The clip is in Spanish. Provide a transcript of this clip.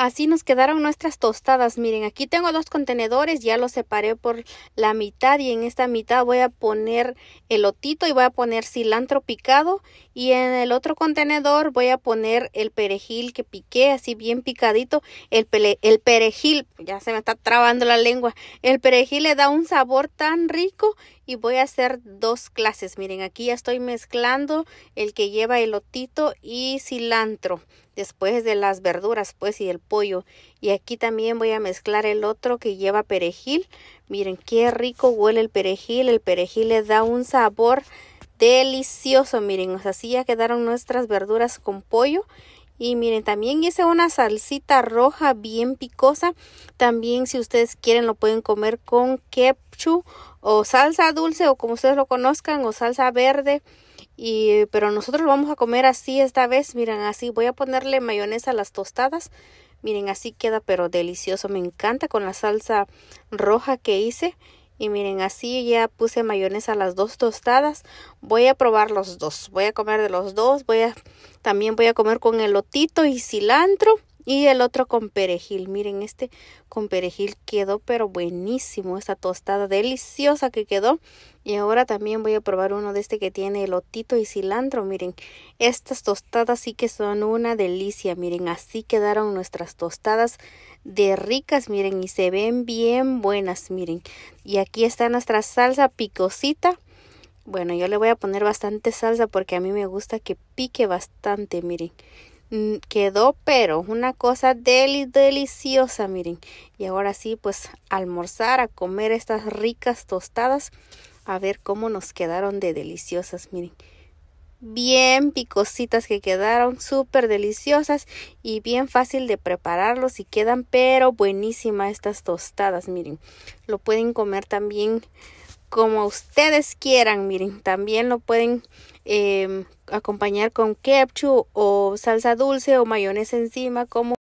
Así nos quedaron nuestras tostadas. Miren, aquí tengo dos contenedores, ya los separé por la mitad y en esta mitad voy a poner el elotito y voy a poner cilantro picado y en el otro contenedor voy a poner el perejil que piqué así bien picadito. El, perejil, ya se me está trabando la lengua, el perejil le da un sabor tan rico y voy a hacer dos clases. Miren, aquí ya estoy mezclando el que lleva el otito y cilantro después de las verduras pues y el pollo y aquí también voy a mezclar el otro que lleva perejil miren qué rico huele el perejil el perejil le da un sabor delicioso miren así ya quedaron nuestras verduras con pollo y miren, también hice una salsita roja bien picosa. También si ustedes quieren lo pueden comer con ketchup o salsa dulce o como ustedes lo conozcan o salsa verde. Y, pero nosotros lo vamos a comer así esta vez. Miren, así voy a ponerle mayonesa a las tostadas. Miren, así queda pero delicioso. Me encanta con la salsa roja que hice. Y miren, así ya puse mayonesa a las dos tostadas. Voy a probar los dos. Voy a comer de los dos. Voy a, también voy a comer con elotito y cilantro. Y el otro con perejil. Miren, este con perejil quedó pero buenísimo. Esta tostada deliciosa que quedó. Y ahora también voy a probar uno de este que tiene elotito y cilantro. Miren, estas tostadas sí que son una delicia. Miren, así quedaron nuestras tostadas de ricas. Miren, y se ven bien buenas. Miren, y aquí está nuestra salsa picosita. Bueno, yo le voy a poner bastante salsa porque a mí me gusta que pique bastante, miren. Mm, quedó pero una cosa deli deliciosa miren y ahora sí pues almorzar a comer estas ricas tostadas a ver cómo nos quedaron de deliciosas miren bien picositas que quedaron súper deliciosas y bien fácil de prepararlos y quedan pero buenísimas estas tostadas miren lo pueden comer también como ustedes quieran. Miren, también lo pueden em, acompañar con ketchup o salsa dulce o mayonesa encima, como